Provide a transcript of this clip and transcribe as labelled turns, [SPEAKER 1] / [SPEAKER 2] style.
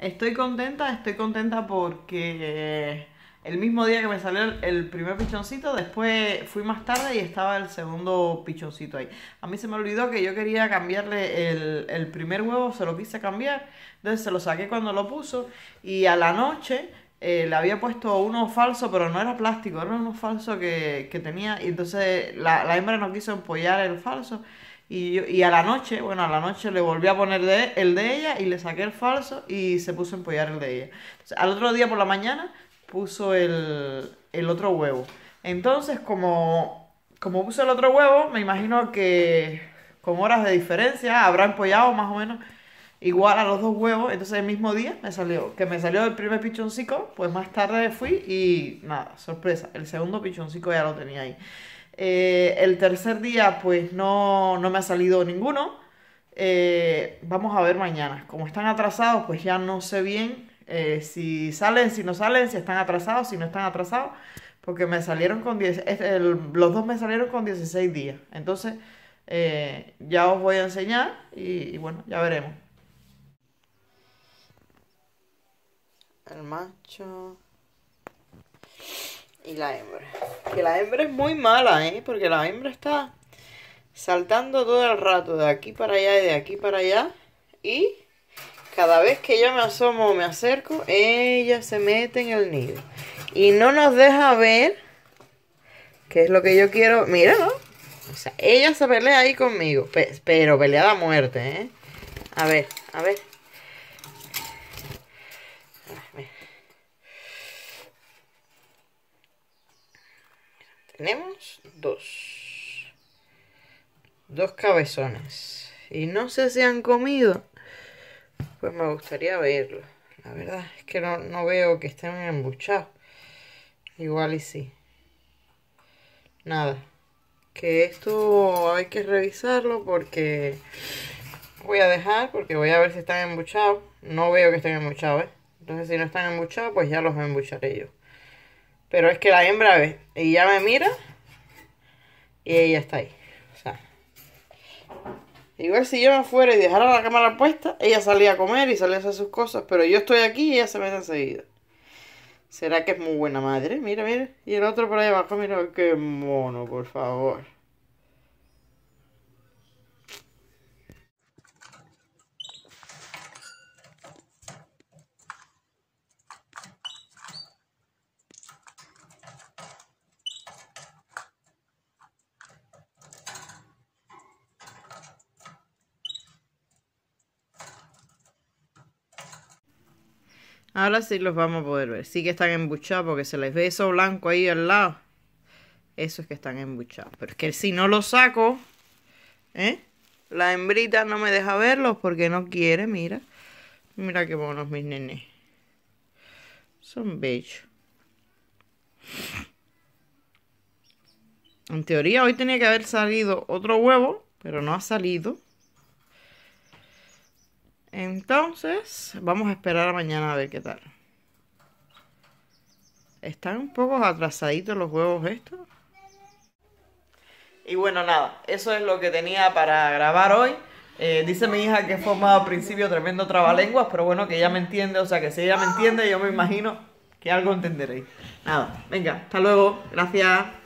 [SPEAKER 1] Estoy contenta, estoy contenta porque eh, el mismo día que me salió el primer pichoncito, después fui más tarde y estaba el segundo pichoncito ahí. A mí se me olvidó que yo quería cambiarle el, primer huevo, se lo quise cambiar, entonces se lo saqué cuando lo puso y a la noche eh, le había puesto uno falso, pero no era plástico, era uno falso que, tenía. Y entonces la, la, hembra no quiso empollar el falso. Y, y a la noche, bueno, a la noche le volví a poner el de ella y le saqué el falso y se puso a empollar el de ella. al otro día por la mañana puso el, otro huevo. Entonces, como, como puso el otro huevo, me imagino que con horas de diferencia habrá empollado más o menos igual a los dos huevos. Entonces el mismo día me salió, que me salió el primer pichoncito pues más tarde fui y nada, sorpresa, el segundo pichoncito ya lo tenía ahí. Eh, el tercer día, pues no, me ha salido ninguno. Eh, vamos a ver mañana. Como están atrasados, pues ya no sé bien eh, si salen, si no salen, si están atrasados, si no están atrasados. Porque me salieron con 10, los dos me salieron con 16 días. Entonces, ya os voy a enseñar y bueno, ya veremos. El macho y la hembra. Que la hembra es muy mala, ¿eh? Porque la hembra está saltando todo el rato de aquí para allá y de aquí para allá. Y cada vez que yo me asomo o me acerco, ella se mete en el nido. Y no nos deja ver qué es lo que yo quiero. Mira, ¿no? O sea, ella se pelea ahí conmigo. pero pelea a muerte, ¿eh? A ver, a ver. tenemos dos. Dos cabezones. Y no sé si han comido. Pues me gustaría verlo. La verdad es que no, no veo que estén embuchados. Igual y sí. Nada. Que esto hay que revisarlo porque voy a dejar porque voy a ver si están embuchados. No veo que estén embuchados, ¿eh? Entonces si no están embuchados, pues ya los embucharé yo. Pero es que la hembra ve, y ella me mira y ella está ahí. O sea, igual si yo me fuera y dejara la cámara puesta, ella salía a comer y salía a hacer sus cosas, pero yo estoy aquí y ella se mete enseguida. ¿Será que es muy buena madre? Mira, mira. Y el otro por ahí abajo, mira, qué mono, por favor. Ahora sí los vamos a poder ver. Sí que están embuchados porque se les ve eso blanco ahí al lado. Eso es que están embuchados. Pero es que si no los saco, ¿eh? la hembrita no me deja verlos porque no quiere, mira. Mira qué bonos mis nenes. Son bellos. En teoría hoy tenía que haber salido otro huevo, pero no ha salido. Entonces, vamos a esperar a mañana a ver qué tal. Están un poco atrasaditos los huevos estos. Y bueno, nada, eso es lo que tenía para grabar hoy. Eh, dice mi hija que he formado al principio tremendo trabalenguas, pero bueno, que ella me entiende, o sea, que si ella me entiende, yo me imagino que algo entenderéis. Nada, venga, hasta luego, gracias.